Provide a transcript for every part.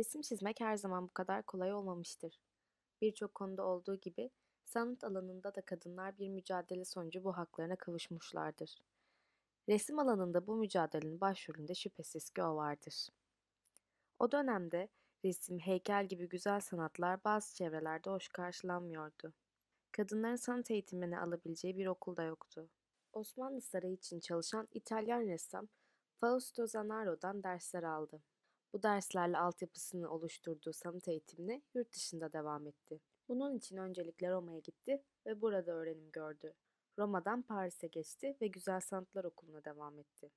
Resim çizmek her zaman bu kadar kolay olmamıştır. Birçok konuda olduğu gibi sanat alanında da kadınlar bir mücadele sonucu bu haklarına kavuşmuşlardır. Resim alanında bu mücadelenin başrolünde şüphesiz ki o vardır. O dönemde resim, heykel gibi güzel sanatlar bazı çevrelerde hoş karşılanmıyordu. Kadınların sanat eğitimini alabileceği bir okul da yoktu. Osmanlı Sarayı için çalışan İtalyan ressam Fausto Zanaro'dan dersler aldı. Bu derslerle altyapısını oluşturduğu sanat eğitimine yurt dışında devam etti. Bunun için öncelikle Roma'ya gitti ve burada öğrenim gördü. Roma'dan Paris'e geçti ve Güzel Sanatlar Okulu'na devam etti.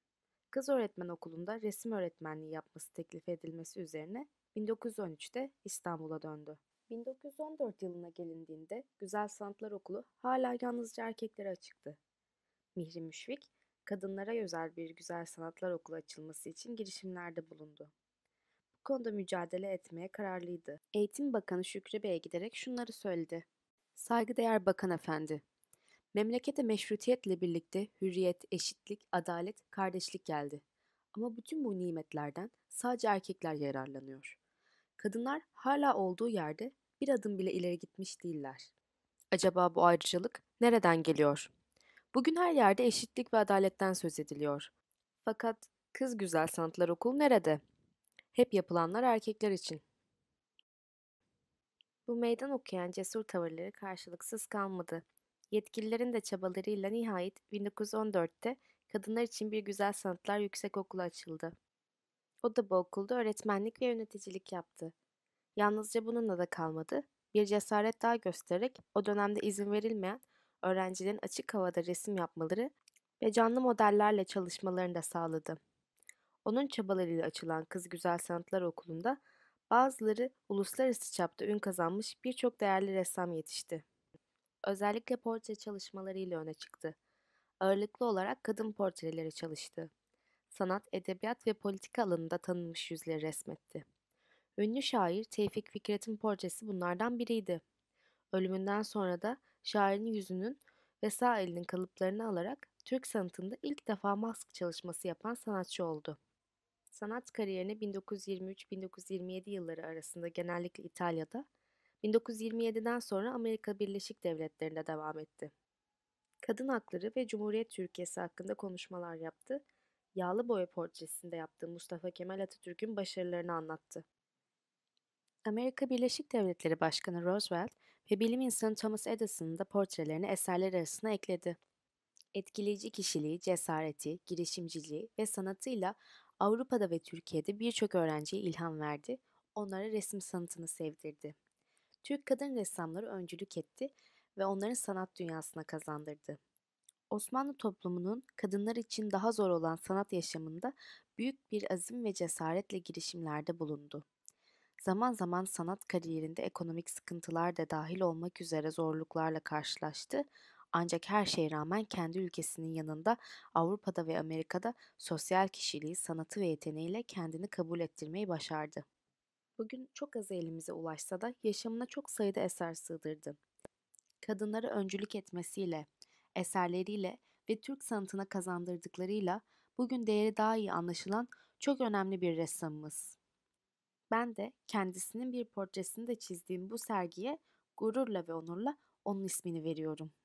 Kız Öğretmen Okulu'nda resim öğretmenliği yapması teklif edilmesi üzerine 1913'te İstanbul'a döndü. 1914 yılına gelindiğinde Güzel Sanatlar Okulu hala yalnızca erkeklere açıktı. Mihri Müşfik, kadınlara özel bir Güzel Sanatlar Okulu açılması için girişimlerde bulundu konuda mücadele etmeye kararlıydı. Eğitim Bakanı Şükrü Bey'e giderek şunları söyledi. Saygıdeğer Bakan Efendi, memlekete meşrutiyetle birlikte hürriyet, eşitlik, adalet, kardeşlik geldi. Ama bütün bu nimetlerden sadece erkekler yararlanıyor. Kadınlar hala olduğu yerde bir adım bile ileri gitmiş değiller. Acaba bu ayrıcalık nereden geliyor? Bugün her yerde eşitlik ve adaletten söz ediliyor. Fakat Kız Güzel Sanatlar Okulu nerede? Hep yapılanlar erkekler için. Bu meydan okuyan cesur tavırları karşılıksız kalmadı. Yetkililerin de çabalarıyla nihayet 1914'te kadınlar için bir güzel sanatlar yüksek okulu açıldı. O da bu okulda öğretmenlik ve yöneticilik yaptı. Yalnızca bununla da kalmadı. Bir cesaret daha göstererek o dönemde izin verilmeyen öğrencilerin açık havada resim yapmaları ve canlı modellerle çalışmalarını da sağladı. Onun çabalarıyla açılan Kız Güzel Sanatlar Okulu'nda bazıları uluslararası çapta ün kazanmış birçok değerli ressam yetişti. Özellikle portre çalışmalarıyla öne çıktı. Ağırlıklı olarak kadın portreleri çalıştı. Sanat, edebiyat ve politika alanında tanınmış yüzleri resmetti. Ünlü şair Tevfik Fikret'in portresi bunlardan biriydi. Ölümünden sonra da şairin yüzünün ve sağ elinin kalıplarını alarak Türk sanatında ilk defa mask çalışması yapan sanatçı oldu. Sanat kariyerini 1923-1927 yılları arasında genellikle İtalya'da, 1927'den sonra Amerika Birleşik Devletleri'nde devam etti. Kadın hakları ve Cumhuriyet Türkiye'si hakkında konuşmalar yaptı. Yağlı boya portresinde yaptığı Mustafa Kemal Atatürk'ün başarılarını anlattı. Amerika Birleşik Devletleri Başkanı Roosevelt ve bilim insanı Thomas Edison'ın da portrelerini eserler arasına ekledi. Etkileyici kişiliği, cesareti, girişimciliği ve sanatıyla Avrupa'da ve Türkiye'de birçok öğrenciye ilham verdi, onlara resim sanatını sevdirdi. Türk kadın ressamları öncülük etti ve onların sanat dünyasına kazandırdı. Osmanlı toplumunun kadınlar için daha zor olan sanat yaşamında büyük bir azim ve cesaretle girişimlerde bulundu. Zaman zaman sanat kariyerinde ekonomik sıkıntılar da dahil olmak üzere zorluklarla karşılaştı ancak her şeye rağmen kendi ülkesinin yanında Avrupa'da ve Amerika'da sosyal kişiliği, sanatı ve yeteneğiyle kendini kabul ettirmeyi başardı. Bugün çok az elimize ulaşsa da yaşamına çok sayıda eser sığdırdı. Kadınlara öncülük etmesiyle, eserleriyle ve Türk sanatına kazandırdıklarıyla bugün değeri daha iyi anlaşılan çok önemli bir ressamımız. Ben de kendisinin bir portresini de çizdiğim bu sergiye gururla ve onurla onun ismini veriyorum.